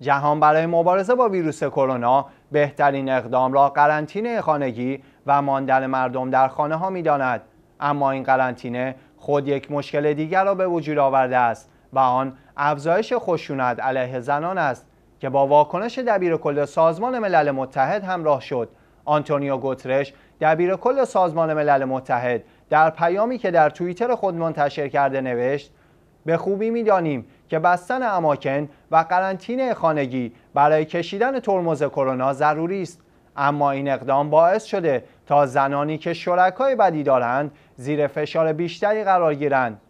جهان برای مبارزه با ویروس کرونا بهترین اقدام را قرنطینه خانگی و ماندن مردم در خانه ها می داند. اما این قرنطینه خود یک مشکل دیگر را به وجود آورده است و آن افزایش خشونت علیه زنان است که با واکنش دبیر کل سازمان ملل متحد همراه شد آنتونیو گوترش کل سازمان ملل متحد در پیامی که در توییتر خود منتشر کرده نوشت به خوبی می دانیم که بستن اماکن و قرنطینه خانگی برای کشیدن ترمز کرونا ضروری است اما این اقدام باعث شده تا زنانی که شرکای بدی دارند زیر فشار بیشتری قرار گیرند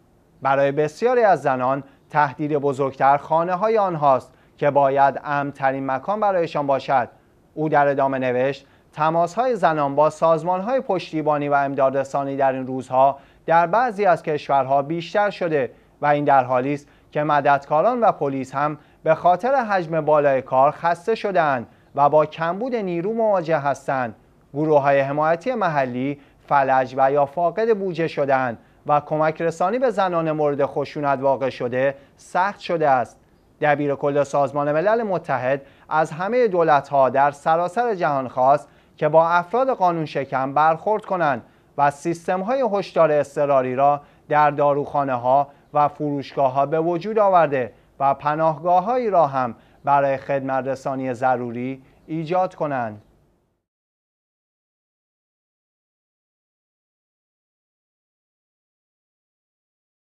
برای بسیاری از زنان تهدید بزرگتر خانه های آنهاست که باید امترین مکان برایشان باشد او در ادامه نوشت تماس های زنان با سازمان های پشتیبانی و امدادرسانی در این روزها در بعضی از کشورها بیشتر شده و این در حالی است که مددکاران و پلیس هم به خاطر حجم بالای کار خسته شدند و با کمبود نیرو مواجه هستند گروه های حمایتی محلی فلج و یا فاقد بودجه شدند و کمک رسانی به زنان مورد خشونت واقع شده سخت شده است دبیر کل سازمان ملل متحد از همه ها در سراسر جهان خواست که با افراد قانون شکم برخورد کنند و سیستم های هشدار اضطراری را در داروخانه ها و فروشگاه ها به وجود آورده و پناهگاه هایی را هم برای خدمت رسانی ضروری ایجاد کنند.